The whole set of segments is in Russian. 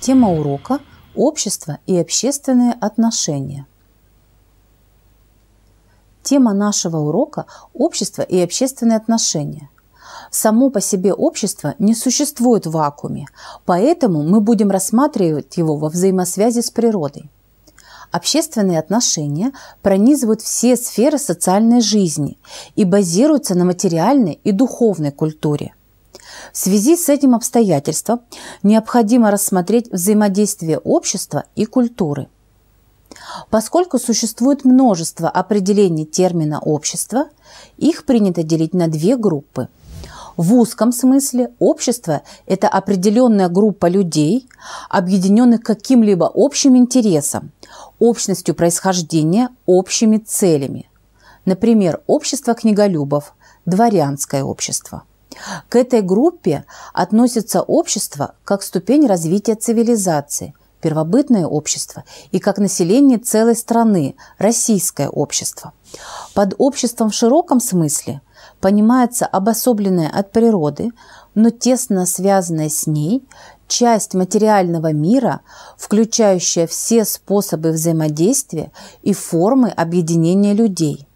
Тема урока – общество и общественные отношения. Тема нашего урока – общество и общественные отношения. Само по себе общество не существует в вакууме, поэтому мы будем рассматривать его во взаимосвязи с природой. Общественные отношения пронизывают все сферы социальной жизни и базируются на материальной и духовной культуре. В связи с этим обстоятельством необходимо рассмотреть взаимодействие общества и культуры. Поскольку существует множество определений термина «общество», их принято делить на две группы. В узком смысле общество – это определенная группа людей, объединенных каким-либо общим интересом, общностью происхождения, общими целями. Например, общество книголюбов, дворянское общество. К этой группе относится общество как ступень развития цивилизации, первобытное общество, и как население целой страны, российское общество. Под обществом в широком смысле – понимается обособленная от природы, но тесно связанная с ней, часть материального мира, включающая все способы взаимодействия и формы объединения людей.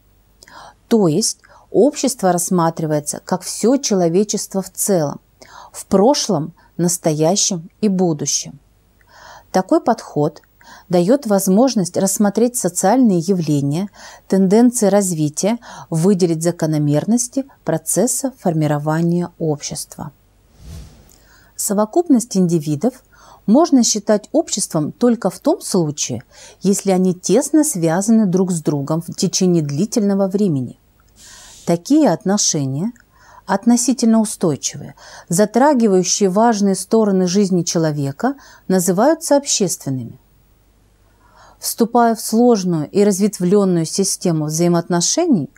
То есть общество рассматривается как все человечество в целом, в прошлом, настоящем и будущем. Такой подход – дает возможность рассмотреть социальные явления, тенденции развития, выделить закономерности процесса формирования общества. Совокупность индивидов можно считать обществом только в том случае, если они тесно связаны друг с другом в течение длительного времени. Такие отношения – относительно устойчивые, затрагивающие важные стороны жизни человека, называются общественными. Вступая в сложную и разветвленную систему взаимоотношений,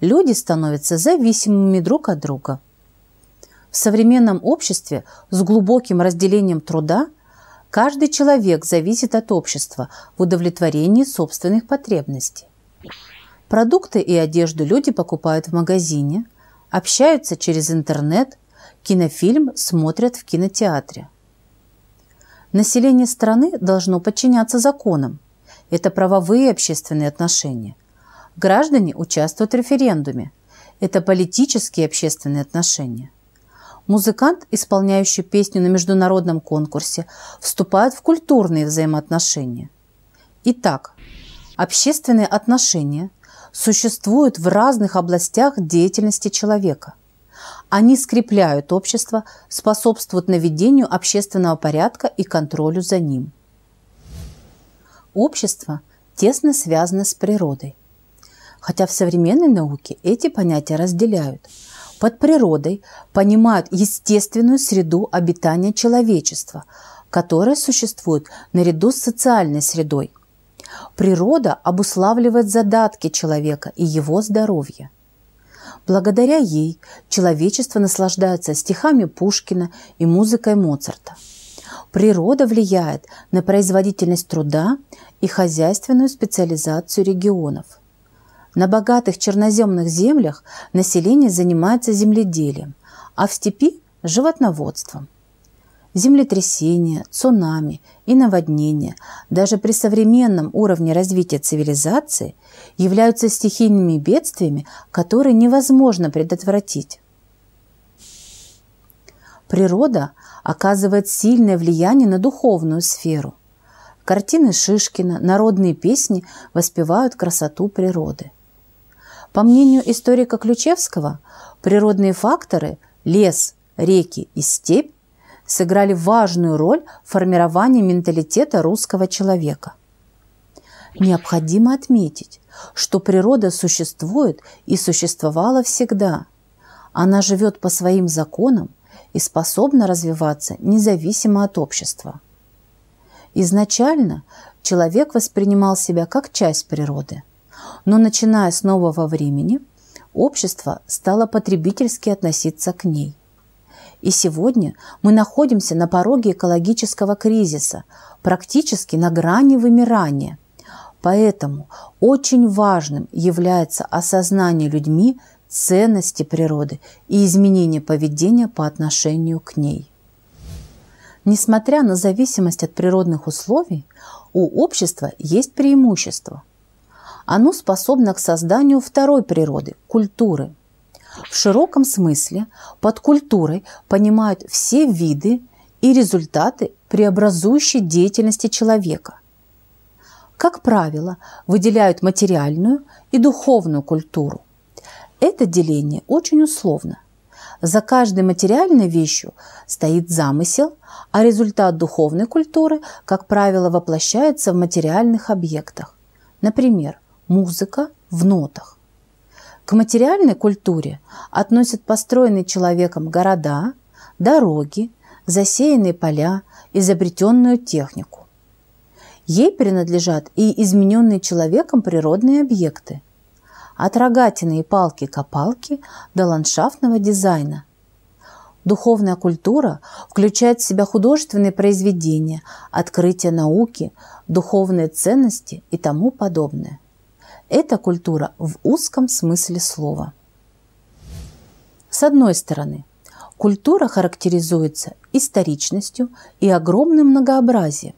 люди становятся зависимыми друг от друга. В современном обществе с глубоким разделением труда каждый человек зависит от общества в удовлетворении собственных потребностей. Продукты и одежду люди покупают в магазине, общаются через интернет, кинофильм смотрят в кинотеатре. Население страны должно подчиняться законам, это правовые общественные отношения. Граждане участвуют в референдуме. Это политические общественные отношения. Музыкант, исполняющий песню на международном конкурсе, вступает в культурные взаимоотношения. Итак, общественные отношения существуют в разных областях деятельности человека. Они скрепляют общество, способствуют наведению общественного порядка и контролю за ним. Общество тесно связано с природой. Хотя в современной науке эти понятия разделяют. Под природой понимают естественную среду обитания человечества, которая существует наряду с социальной средой. Природа обуславливает задатки человека и его здоровье. Благодаря ей человечество наслаждается стихами Пушкина и музыкой Моцарта – Природа влияет на производительность труда и хозяйственную специализацию регионов. На богатых черноземных землях население занимается земледелием, а в степи – животноводством. Землетрясения, цунами и наводнения даже при современном уровне развития цивилизации являются стихийными бедствиями, которые невозможно предотвратить. Природа оказывает сильное влияние на духовную сферу. Картины Шишкина, народные песни воспевают красоту природы. По мнению историка Ключевского, природные факторы – лес, реки и степь – сыграли важную роль в формировании менталитета русского человека. Необходимо отметить, что природа существует и существовала всегда. Она живет по своим законам – и способна развиваться независимо от общества. Изначально человек воспринимал себя как часть природы, но начиная с нового времени общество стало потребительски относиться к ней. И сегодня мы находимся на пороге экологического кризиса, практически на грани вымирания. Поэтому очень важным является осознание людьми ценности природы и изменения поведения по отношению к ней. Несмотря на зависимость от природных условий, у общества есть преимущество. Оно способно к созданию второй природы – культуры. В широком смысле под культурой понимают все виды и результаты преобразующей деятельности человека. Как правило, выделяют материальную и духовную культуру – это деление очень условно. За каждой материальной вещью стоит замысел, а результат духовной культуры, как правило, воплощается в материальных объектах. Например, музыка в нотах. К материальной культуре относят построенные человеком города, дороги, засеянные поля, изобретенную технику. Ей принадлежат и измененные человеком природные объекты – от рогатины и палки-копалки до ландшафтного дизайна. Духовная культура включает в себя художественные произведения, открытия науки, духовные ценности и тому подобное. Это культура в узком смысле слова. С одной стороны, культура характеризуется историчностью и огромным многообразием.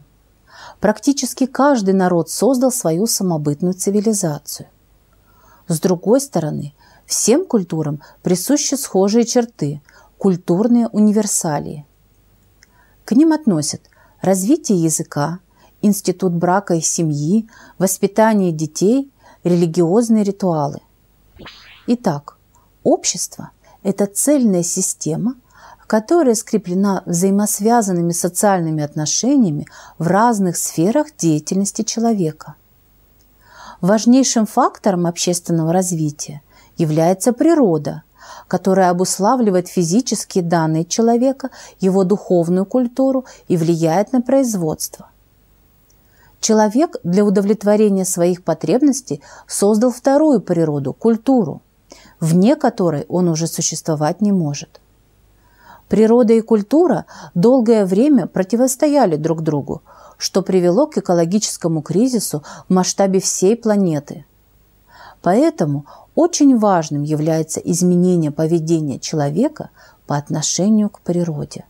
Практически каждый народ создал свою самобытную цивилизацию. С другой стороны, всем культурам присущи схожие черты – культурные универсалии. К ним относят развитие языка, институт брака и семьи, воспитание детей, религиозные ритуалы. Итак, общество – это цельная система, которая скреплена взаимосвязанными социальными отношениями в разных сферах деятельности человека – Важнейшим фактором общественного развития является природа, которая обуславливает физические данные человека, его духовную культуру и влияет на производство. Человек для удовлетворения своих потребностей создал вторую природу – культуру, вне которой он уже существовать не может. Природа и культура долгое время противостояли друг другу – что привело к экологическому кризису в масштабе всей планеты. Поэтому очень важным является изменение поведения человека по отношению к природе.